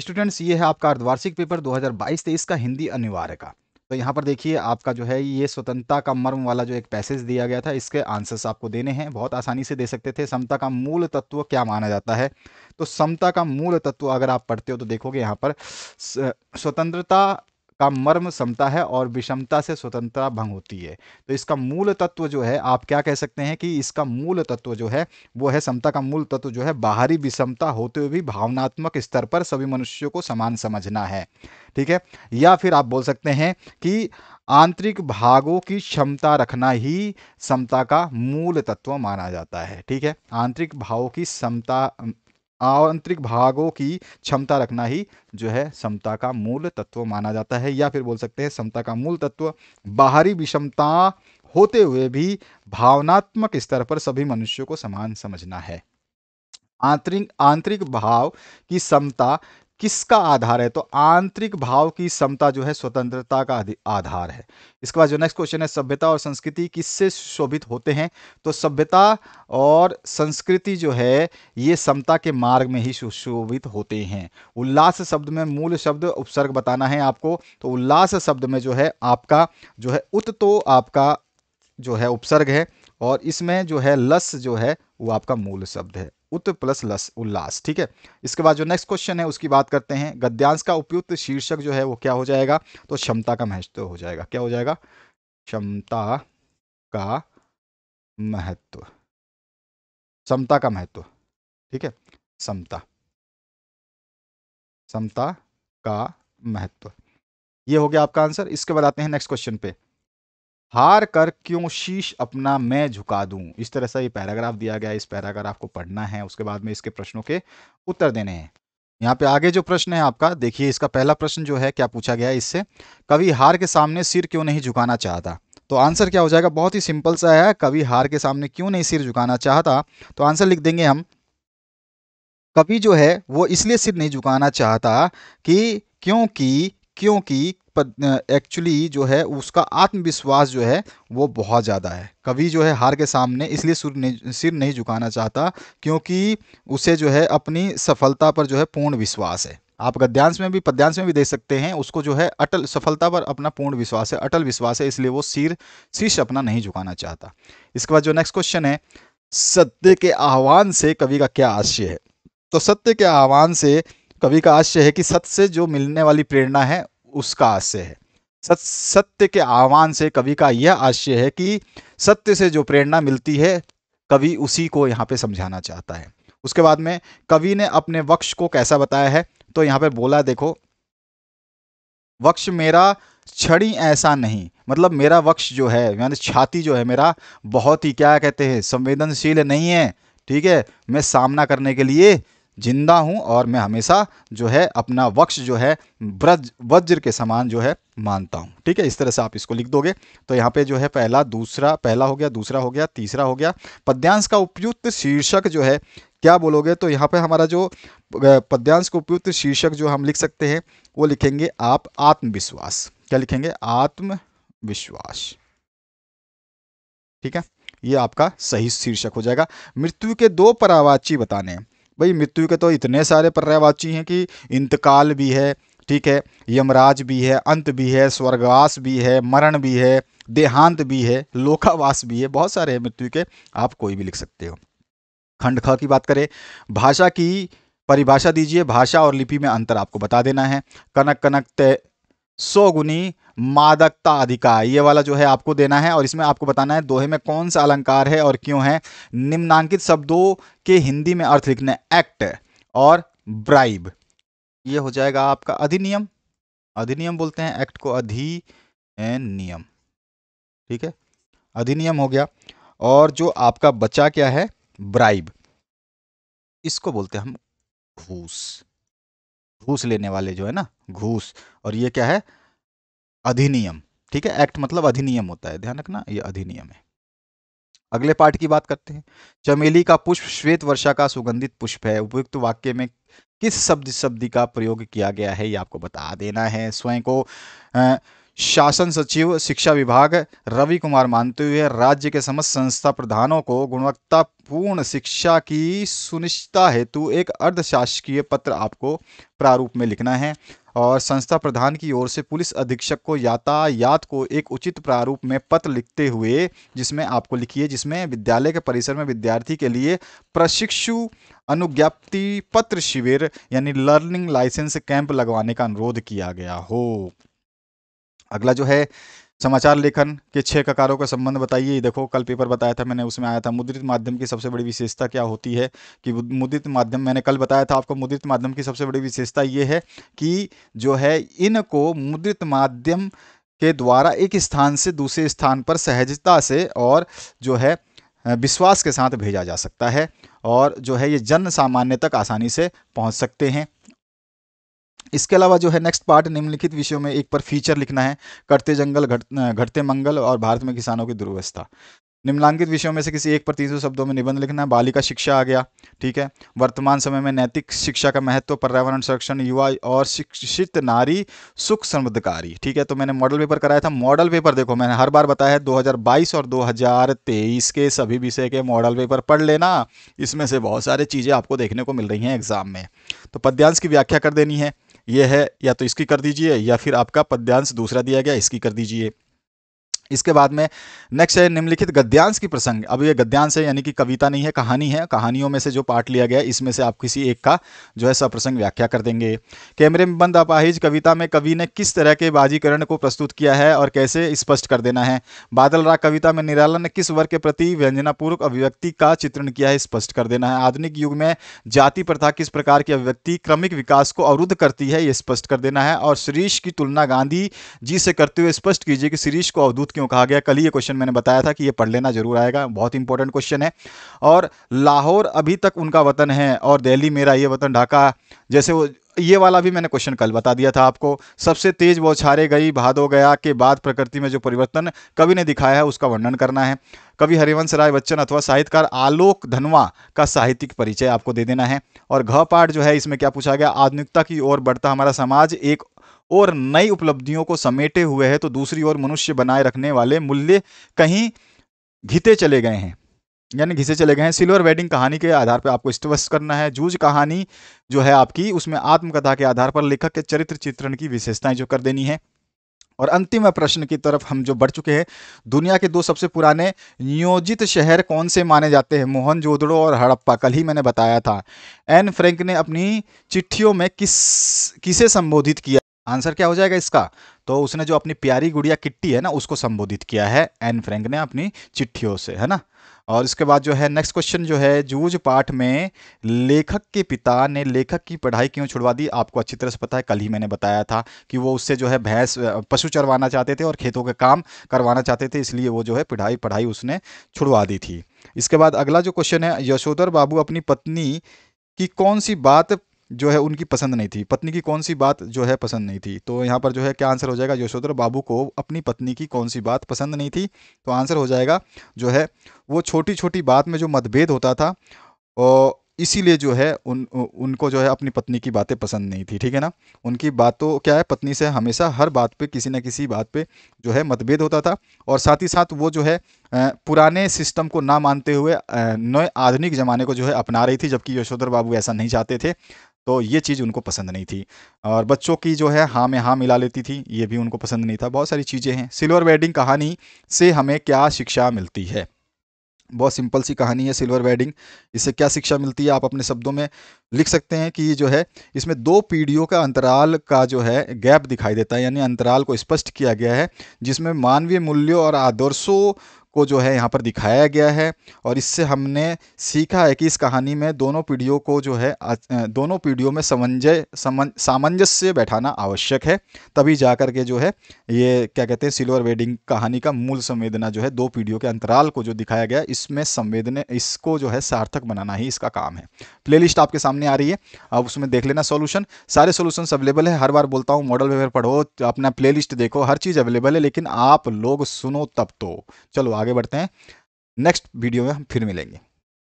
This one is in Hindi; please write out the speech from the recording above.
स्टूडेंट्स ये है आपका अर्धवार्षिक पेपर 2022-23 का हिंदी अनिवार्य का तो यहाँ पर देखिए आपका जो है ये स्वतंत्रता का मर्म वाला जो एक पैसेज दिया गया था इसके आंसर्स आपको देने हैं बहुत आसानी से दे सकते थे समता का मूल तत्व क्या माना जाता है तो समता का मूल तत्व अगर आप पढ़ते हो तो देखोगे यहाँ पर स्वतंत्रता का मर्म समता है और विषमता से स्वतंत्रता भंग होती है तो इसका मूल तत्व जो है आप क्या कह सकते हैं कि इसका मूल तत्व जो है वो है समता का मूल तत्व जो है बाहरी विषमता होते हुए भी भावनात्मक स्तर पर सभी मनुष्यों को समान समझना है ठीक है या फिर आप बोल सकते हैं कि आंतरिक भागों की क्षमता रखना ही समता का मूल तत्व माना जाता है ठीक है आंतरिक भावों की समता आंतरिक भागों की क्षमता रखना ही जो है समता का मूल तत्व माना जाता है या फिर बोल सकते हैं समता का मूल तत्व बाहरी विषमता होते हुए भी भावनात्मक स्तर पर सभी मनुष्यों को समान समझना है आंतरिक आंतरिक भाव की समता किसका आधार है तो आंतरिक भाव की समता जो है स्वतंत्रता का आधार है इसके बाद जो नेक्स्ट क्वेश्चन है सभ्यता और संस्कृति किससे शोभित होते हैं तो सभ्यता और संस्कृति जो है ये समता के मार्ग में ही सुशोभित होते हैं उल्लास शब्द में मूल शब्द उपसर्ग बताना है आपको तो उल्लास शब्द में जो है आपका जो है उत तो आपका जो है उपसर्ग है और इसमें जो है लस जो है वो आपका मूल शब्द है उत प्लस लस उल्लास ठीक है इसके बाद जो नेक्स्ट क्वेश्चन है उसकी बात करते हैं गद्यांश का उपयुक्त शीर्षक जो है वो क्या हो जाएगा तो क्षमता का महत्व तो हो जाएगा क्या हो जाएगा क्षमता का महत्व समता का महत्व ठीक है समता समता का महत्व ये हो गया आपका आंसर इसके बाद आते हैं नेक्स्ट क्वेश्चन पे हार कर क्यों शीश अपना मैं झुका दूं इस तरह से ये पैराग्राफ दिया गया है इस पैराग्राफ को पढ़ना है उसके बाद में इसके प्रश्नों के उत्तर देने हैं यहाँ पे आगे जो प्रश्न है आपका देखिए इसका पहला प्रश्न जो है क्या पूछा गया है इससे कवि हार के सामने सिर क्यों नहीं झुकाना चाहता तो आंसर क्या हो जाएगा बहुत ही सिंपल सा है कवि हार के सामने क्यों नहीं सिर झुकाना चाहता तो आंसर लिख देंगे हम कवि जो है वो इसलिए सिर नहीं झुकाना चाहता कि क्योंकि क्योंकि एक्चुअली जो है उसका आत्मविश्वास जो है वो बहुत ज़्यादा है कवि जो है हार के सामने इसलिए सुर नहीं सिर नहीं झुकाना चाहता क्योंकि उसे जो है अपनी सफलता पर जो है पूर्ण विश्वास है आप गद्यांश में भी पद्यांश में भी देख सकते हैं उसको जो है अटल सफलता पर अपना पूर्ण विश्वास है अटल विश्वास है इसलिए वो सिर शीर्ष अपना नहीं झुकाना चाहता इसके बाद जो नेक्स्ट क्वेश्चन है सत्य के आह्वान से कवि का क्या आशय है तो सत्य के आह्वान से कवि का आशय है कि सत्य से जो मिलने वाली प्रेरणा है उसका आशय है सत्य के आह्वान से कवि का यह आशय है कि सत्य से जो प्रेरणा मिलती है कवि उसी को यहाँ पे समझाना चाहता है उसके बाद में कवि ने अपने वक्ष को कैसा बताया है तो यहाँ पे बोला देखो वक्ष मेरा छड़ी ऐसा नहीं मतलब मेरा वक्ष जो है यानी छाती जो है मेरा बहुत ही क्या कहते हैं संवेदनशील नहीं है ठीक है मैं सामना करने के लिए जिंदा हूँ और मैं हमेशा जो है अपना वक्ष जो है ब्रज वज्र के समान जो है मानता हूँ ठीक है इस तरह से आप इसको लिख दोगे तो यहाँ पे जो है पहला दूसरा पहला हो गया दूसरा हो गया तीसरा हो गया पद्यांश का उपयुक्त शीर्षक जो है क्या बोलोगे तो यहाँ पे हमारा जो पद्यांश का उपयुक्त शीर्षक जो हम लिख सकते हैं वो लिखेंगे आप आत्मविश्वास क्या लिखेंगे आत्मविश्वास ठीक है ये आपका सही शीर्षक हो जाएगा मृत्यु के दो परावाची बताने हैं भाई मृत्यु के तो इतने सारे पर्यायवाची हैं कि इंतकाल भी है ठीक है यमराज भी है अंत भी है स्वर्गवास भी है मरण भी है देहांत भी है लोकावास भी है बहुत सारे हैं मृत्यु के आप कोई भी लिख सकते हो खंड ख की बात करें भाषा की परिभाषा दीजिए भाषा और लिपि में अंतर आपको बता देना है कनक कनक तय सौ गुनी मादकता अधिकार ये वाला जो है आपको देना है और इसमें आपको बताना है दोहे में कौन सा अलंकार है और क्यों है निम्नांकित शब्दों के हिंदी में अर्थ लिखने एक्ट और ब्राइब ये हो जाएगा आपका अधिनियम अधिनियम बोलते हैं एक्ट को अधि नियम ठीक है अधिनियम हो गया और जो आपका बचा क्या है ब्राइब इसको बोलते हैं हम घूस घूस लेने वाले जो है ना घूस और ये क्या है अधिनियम ठीक है एक्ट मतलब अधिनियम होता है ध्यान रखना ये अधिनियम है अगले पार्ट की बात करते हैं चमेली का पुष्प श्वेत वर्षा का सुगंधित पुष्प है उपयुक्त वाक्य में किस शब्द शब्द का प्रयोग किया गया है ये आपको बता देना है स्वयं को शासन सचिव शिक्षा विभाग रवि कुमार मानते हुए राज्य के समस्त संस्था प्रधानों को गुणवत्तापूर्ण शिक्षा की सुनिश्चित हेतु एक अर्धशासकीय पत्र आपको प्रारूप में लिखना है और संस्था प्रधान की ओर से पुलिस अधीक्षक को यातायात को एक उचित प्रारूप में पत्र लिखते हुए जिसमें आपको लिखिए जिसमें विद्यालय के परिसर में विद्यार्थी के लिए प्रशिक्षु अनुज्ञाप्ति पत्र शिविर यानी लर्निंग लाइसेंस कैंप लगवाने का अनुरोध किया गया हो अगला जो है समाचार लेखन के छह ककारों का संबंध बताइए देखो कल पेपर बताया था मैंने उसमें आया था मुद्रित माध्यम की सबसे बड़ी विशेषता क्या होती है कि मुद्रित माध्यम मैंने कल बताया था आपको मुद्रित माध्यम की सबसे बड़ी विशेषता ये है कि जो है इनको मुद्रित माध्यम के द्वारा एक स्थान से दूसरे स्थान पर सहजता से और जो है विश्वास के साथ भेजा जा सकता है और जो है ये जन सामान्य तक आसानी से पहुँच सकते हैं इसके अलावा जो है नेक्स्ट पार्ट निम्नलिखित विषयों में एक पर फीचर लिखना है कटते जंगल घट घटते मंगल और भारत में किसानों की दुर्वस्था निम्नलिखित विषयों में से किसी एक पर तीसरे शब्दों में निबंध लिखना है बालिका शिक्षा आ गया ठीक है वर्तमान समय में नैतिक शिक्षा का महत्व पर्यावरण संरक्षण युवा और शिक्षित नारी सुख समृद्धकारी ठीक है तो मैंने मॉडल पेपर कराया था मॉडल पेपर देखो मैंने हर बार बताया है 2022 और 2023 के सभी विषय के मॉडल पेपर पढ़ लेना इसमें से बहुत सारी चीज़ें आपको देखने को मिल रही हैं एग्जाम में तो पद्यांश की व्याख्या कर देनी है ये है या तो इसकी कर दीजिए या फिर आपका पद्यांश दूसरा दिया गया इसकी कर दीजिए इसके बाद में नेक्स्ट है निम्नलिखित गद्यांश की प्रसंग अब ये गद्यांश है यानी कि कविता नहीं है कहानी है कहानियों में से जो पार्ट लिया गया इसमें से आप किसी एक का जो है सप्रसंग व्याख्या कर देंगे कैमरे में बंद अपाहिज कविता में कवि ने किस तरह के बाजीकरण को प्रस्तुत किया है और कैसे स्पष्ट कर देना है बादल राग कविता में निराला ने किस वर्ग के प्रति व्यंजनापूर्वक अभिव्यक्ति का चित्रण किया है स्पष्ट कर देना है आधुनिक युग में जाति प्रथा किस प्रकार की अभिव्यक्ति क्रमिक विकास को अवरुद्ध करती है ये स्पष्ट कर देना है और शीरीष की तुलना गांधी जी से करते हुए स्पष्ट कीजिए कि शीरीष को अवधूत क्यों कहा गया कल ही ये क्वेश्चन मैंने बताया था कि ये पढ़ लेना जरूर आएगा बहुत इंपॉर्टेंट क्वेश्चन है और लाहौर अभी तक उनका वतन है और दिल्ली मेरा ये वतन ढाका जैसे वो ये वाला भी मैंने क्वेश्चन कल बता दिया था आपको सबसे तेज बौछारे गई भादो गया के बाद प्रकृति में जो परिवर्तन कवि ने दिखाया है उसका वर्णन करना है कवि हरिवंश राय बच्चन अथवा साहित्यकार आलोक धनवा का साहित्यिक परिचय आपको दे देना है और घ पाठ जो है इसमें क्या पूछा गया आधुनिकता की ओर बढ़ता हमारा समाज एक और नई उपलब्धियों को समेटे हुए है तो दूसरी ओर मनुष्य बनाए रखने वाले मूल्य कहीं घिते चले गए हैं यानी घिसे चले गए हैं सिल्वर वेडिंग कहानी के आधार पर आपको स्पष्ट करना है जूझ कहानी जो है आपकी उसमें आत्मकथा के आधार पर लेखक के चरित्र चित्रण की विशेषताएं जो कर देनी है और अंतिम प्रश्न की तरफ हम जो बढ़ चुके हैं दुनिया के दो सबसे पुराने नियोजित शहर कौन से माने जाते हैं मोहन जोदड़ो और हड़प्पा कल ही मैंने बताया था एन फ्रेंक ने अपनी चिट्ठियों में किस किसे संबोधित किया आंसर क्या हो जाएगा इसका तो उसने जो अपनी प्यारी गुड़िया किट्टी है ना उसको संबोधित किया है एन फ्रेंक ने अपनी चिट्ठियों से है ना और इसके बाद जो है नेक्स्ट क्वेश्चन जो है जूझ पाठ में लेखक के पिता ने लेखक की पढ़ाई क्यों छुड़वा दी आपको अच्छी तरह से पता है कल ही मैंने बताया था कि वो उससे जो है भैंस पशु चरवाना चाहते थे और खेतों के काम करवाना चाहते थे इसलिए वो जो है पढ़ाई पढ़ाई उसने छुड़वा दी थी इसके बाद अगला जो क्वेश्चन है यशोधर बाबू अपनी पत्नी की कौन सी बात जो है उनकी पसंद नहीं थी पत्नी की कौन सी बात जो है पसंद नहीं थी तो यहाँ पर जो है क्या आंसर हो जाएगा यशोधर बाबू को अपनी पत्नी की कौन सी बात पसंद नहीं थी तो आंसर हो जाएगा जो है वो छोटी छोटी बात में जो मतभेद होता था और इसीलिए जो है उन उनको जो है अपनी पत्नी की बातें पसंद नहीं थी ठीक है ना उनकी बातों क्या है पत्नी से हमेशा हर बात पे किसी न किसी बात पे जो है मतभेद होता था और साथ ही साथ वो जो है पुराने सिस्टम को ना मानते हुए नए आधुनिक ज़माने को जो है अपना रही थी जबकि यशोधर बाबू ऐसा नहीं चाहते थे तो ये चीज़ उनको पसंद नहीं थी और बच्चों की जो है हाँ में हाँ मिला लेती थी ये भी उनको पसंद नहीं था बहुत सारी चीज़ें हैं सिल्वर वेडिंग कहानी से हमें क्या शिक्षा मिलती है बहुत सिंपल सी कहानी है सिल्वर वेडिंग इससे क्या शिक्षा मिलती है आप अपने शब्दों में लिख सकते हैं कि जो है इसमें दो पीढ़ियों का अंतराल का जो है गैप दिखाई देता है यानी अंतराल को स्पष्ट किया गया है जिसमें मानवीय मूल्यों और आदर्शों को जो है यहाँ पर दिखाया गया है और इससे हमने सीखा है कि इस कहानी में दोनों पीढ़ियों को जो है दोनों पीढ़ियों में समंजय सामंजस्य बैठाना आवश्यक है तभी जा कर के जो है ये क्या कहते हैं सिल्वर वेडिंग कहानी का मूल संवेदना जो है दो पीढ़ियों के अंतराल को जो दिखाया गया इसमें संवेदने इसको जो है सार्थक बनाना ही इसका काम है प्ले आपके सामने आ रही है अब उसमें देख लेना सॉल्यूशन सारे सोल्यूशन अवेलेबल है हर बार बोलता हूँ मॉडल पेपर पढ़ो अपना प्ले देखो हर चीज़ अवेलेबल है लेकिन आप लोग सुनो तब तो चलो आगे आगे बढ़ते हैं नेक्स्ट वीडियो में हम फिर मिलेंगे